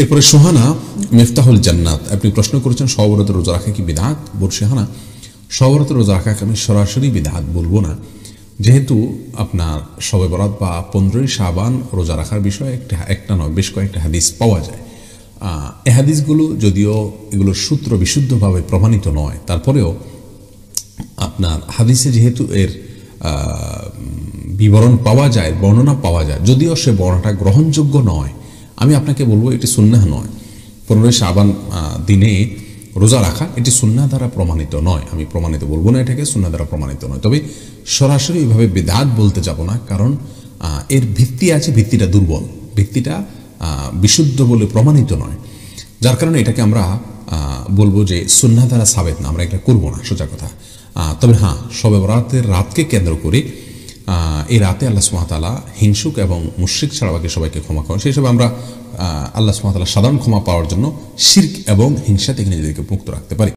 এরপরে সোহানা মেফতাহুল জান্নাত আপনি প্রশ্ন করেছেন সবরত রোজা রাখা কি বিধাত বোর সোহানা সবরত রোজা রাখাকে আমি সরাসরি বিধাত বলবো না যেহেতু আপনার সবে বরাত বা পনেরোই সাবান রোজা রাখার বিষয়ে একটা একটা নয় বেশ কয়েকটা হাদিস পাওয়া যায় এ হাদিসগুলো যদিও এগুলো সূত্র বিশুদ্ধভাবে প্রমাণিত নয় তারপরেও আপনার হাদিসে যেহেতু এর বিবরণ পাওয়া যায় বর্ণনা পাওয়া যায় যদিও সে বর্ণনাটা গ্রহণযোগ্য নয় আমি আপনাকে বলবো এটি সুন্নাহ নয় পনেরোই শ্রাবান দিনে রোজা রাখা এটি সুন্না দ্বারা প্রমাণিত নয় আমি প্রমাণিত বলবো না এটাকে সুন্না দ্বারা প্রমাণিত নয় তবে সরাসরি এইভাবে বেদাত বলতে যাব না কারণ এর ভিত্তি আছে ভিত্তিটা দুর্বল ভিত্তিটা বিশুদ্ধ বলে প্রমাণিত নয় যার কারণে এটাকে আমরা বলবো যে সুন্না দ্বারা সাবেত না আমরা এটা করবো না সোজা কথা তবে হ্যাঁ সবে রাতের রাতকে কেন্দ্র করে এই রাতে আল্লাহ সুমাতালা হিংসুক এবং মুশ্রিক ছাড়া বাকি সবাইকে ক্ষমা করেন সেই সব আমরা আল্লাহ সুমাতালা সাধারণ ক্ষমা পাওয়ার জন্য শির্ক এবং হিংসা থেকে নিজেদেরকে মুক্ত রাখতে পারি